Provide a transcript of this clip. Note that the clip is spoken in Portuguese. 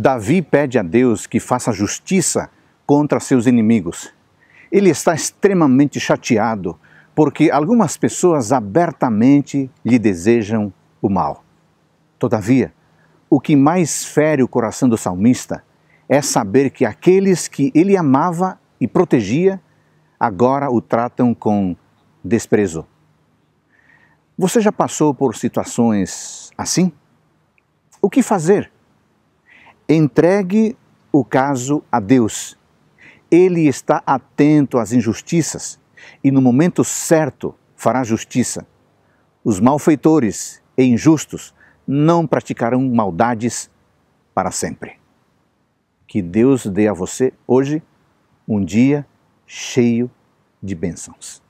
Davi pede a Deus que faça justiça contra seus inimigos. Ele está extremamente chateado porque algumas pessoas abertamente lhe desejam o mal. Todavia, o que mais fere o coração do salmista é saber que aqueles que ele amava e protegia agora o tratam com desprezo. Você já passou por situações assim? O que fazer? Entregue o caso a Deus. Ele está atento às injustiças e, no momento certo, fará justiça. Os malfeitores e injustos não praticarão maldades para sempre. Que Deus dê a você hoje um dia cheio de bênçãos.